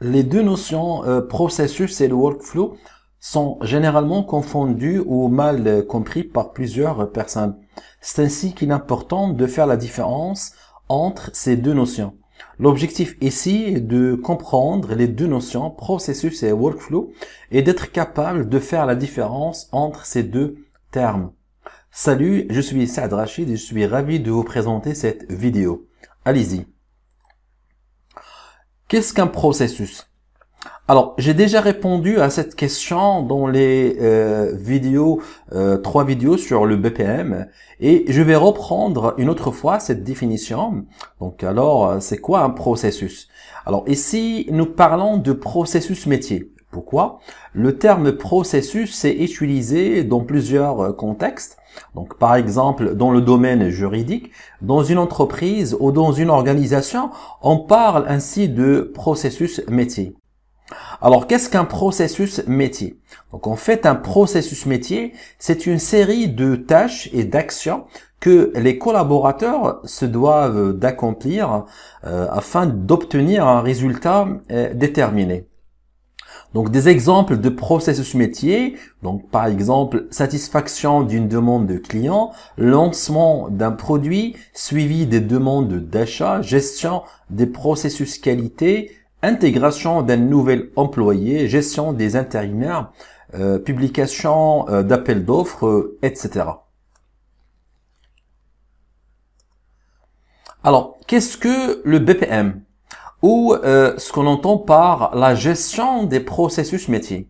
les deux notions euh, processus et workflow sont généralement confondues ou mal euh, compris par plusieurs personnes. C'est ainsi qu'il est important de faire la différence entre ces deux notions. L'objectif ici est de comprendre les deux notions, processus et workflow, et d'être capable de faire la différence entre ces deux termes. Salut, je suis Saad Rachid et je suis ravi de vous présenter cette vidéo. Allez-y. Qu'est-ce qu'un processus alors, j'ai déjà répondu à cette question dans les euh, vidéos, euh, trois vidéos sur le BPM, et je vais reprendre une autre fois cette définition. Donc, alors, euh, c'est quoi un processus Alors, ici, nous parlons de processus métier. Pourquoi Le terme processus est utilisé dans plusieurs euh, contextes. Donc, par exemple, dans le domaine juridique, dans une entreprise ou dans une organisation, on parle ainsi de processus métier. Alors, qu'est-ce qu'un processus métier Donc, en fait, un processus métier, c'est une série de tâches et d'actions que les collaborateurs se doivent d'accomplir euh, afin d'obtenir un résultat euh, déterminé. Donc des exemples de processus métier, donc par exemple satisfaction d'une demande de client, lancement d'un produit, suivi des demandes d'achat, gestion des processus qualité, intégration d'un nouvel employé, gestion des intérimaires, euh, publication euh, d'appels d'offres, euh, etc. Alors, qu'est-ce que le BPM ou euh, ce qu'on entend par la gestion des processus métiers.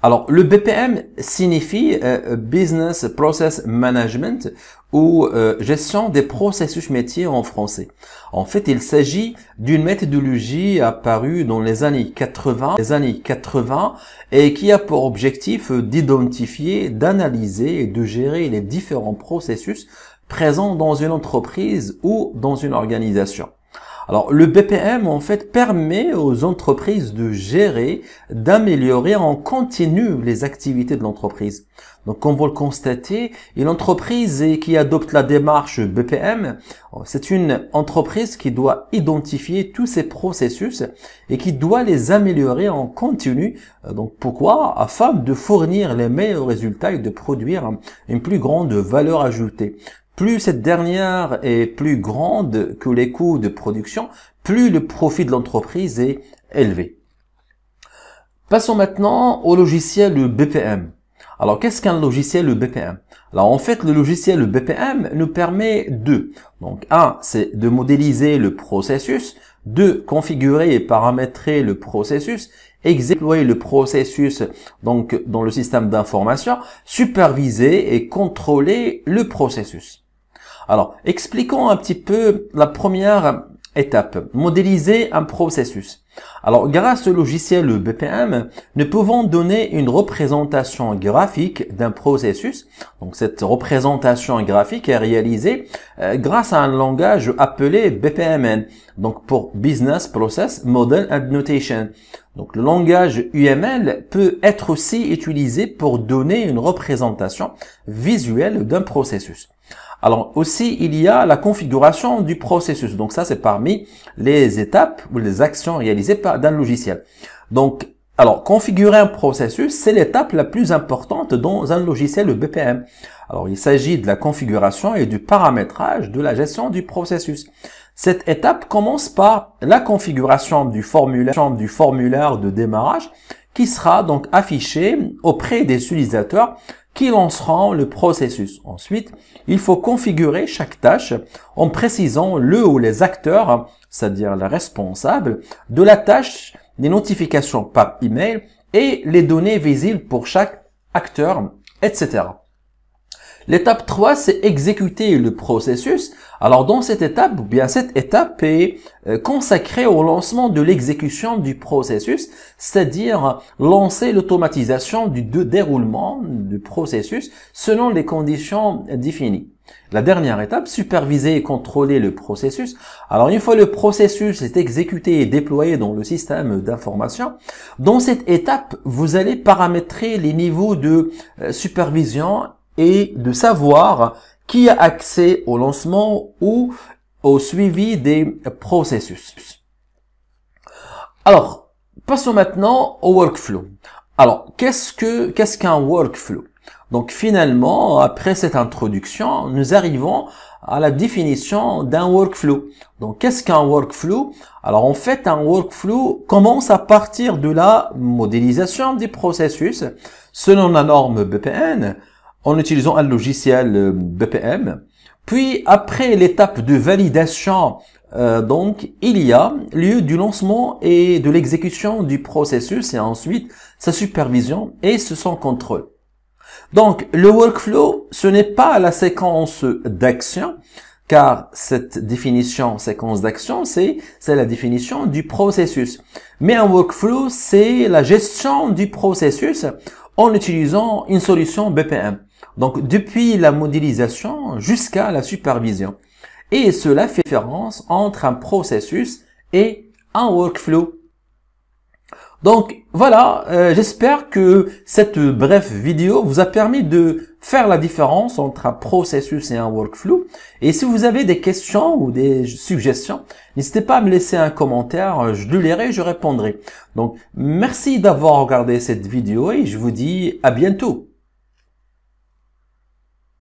Alors, le BPM signifie euh, Business Process Management ou euh, gestion des processus métiers en français. En fait, il s'agit d'une méthodologie apparue dans les années 80, les années 80 et qui a pour objectif d'identifier, d'analyser et de gérer les différents processus présents dans une entreprise ou dans une organisation. Alors le BPM en fait permet aux entreprises de gérer, d'améliorer en continu les activités de l'entreprise. Donc comme vous le constatez, une entreprise qui adopte la démarche BPM, c'est une entreprise qui doit identifier tous ses processus et qui doit les améliorer en continu. Donc pourquoi Afin de fournir les meilleurs résultats et de produire une plus grande valeur ajoutée. Plus cette dernière est plus grande que les coûts de production, plus le profit de l'entreprise est élevé. Passons maintenant au logiciel le BPM. Alors qu'est-ce qu'un logiciel BPM Alors en fait le logiciel BPM nous permet deux. Donc un, c'est de modéliser le processus, De configurer et paramétrer le processus, exécuter le processus donc dans le système d'information, superviser et contrôler le processus. Alors, expliquons un petit peu la première étape, modéliser un processus. Alors, grâce au logiciel BPM, nous pouvons donner une représentation graphique d'un processus. Donc, cette représentation graphique est réalisée euh, grâce à un langage appelé BPMN, donc pour Business Process Model and Notation. Donc, le langage UML peut être aussi utilisé pour donner une représentation visuelle d'un processus. Alors aussi, il y a la configuration du processus. Donc ça, c'est parmi les étapes ou les actions réalisées par d'un logiciel. Donc, alors, configurer un processus, c'est l'étape la plus importante dans un logiciel BPM. Alors, il s'agit de la configuration et du paramétrage de la gestion du processus. Cette étape commence par la configuration du formulaire, du formulaire de démarrage qui sera donc affiché auprès des utilisateurs qui lancera le processus. Ensuite, il faut configurer chaque tâche en précisant le ou les acteurs, c'est-à-dire les responsables, de la tâche, les notifications par email et les données visibles pour chaque acteur, etc. L'étape 3, c'est exécuter le processus. Alors dans cette étape, bien cette étape est euh, consacrée au lancement de l'exécution du processus, c'est-à-dire lancer l'automatisation du déroulement du processus selon les conditions définies. La dernière étape, superviser et contrôler le processus. Alors une fois le processus est exécuté et déployé dans le système d'information, dans cette étape, vous allez paramétrer les niveaux de euh, supervision et de savoir qui a accès au lancement ou au suivi des processus. Alors, passons maintenant au workflow. Alors, qu'est-ce que qu'est-ce qu'un workflow Donc finalement, après cette introduction, nous arrivons à la définition d'un workflow. Donc, qu'est-ce qu'un workflow Alors, en fait, un workflow commence à partir de la modélisation des processus selon la norme BPN en utilisant un logiciel euh, BPM. Puis après l'étape de validation, euh, donc il y a lieu du lancement et de l'exécution du processus et ensuite sa supervision et son contrôle. Donc le workflow, ce n'est pas la séquence d'action, car cette définition séquence d'action, c'est la définition du processus. Mais un workflow, c'est la gestion du processus en utilisant une solution BPM. Donc depuis la modélisation jusqu'à la supervision. Et cela fait différence entre un processus et un workflow. Donc voilà, euh, j'espère que cette brève vidéo vous a permis de faire la différence entre un processus et un workflow. Et si vous avez des questions ou des suggestions, n'hésitez pas à me laisser un commentaire, je le lirai, je répondrai. Donc merci d'avoir regardé cette vidéo et je vous dis à bientôt.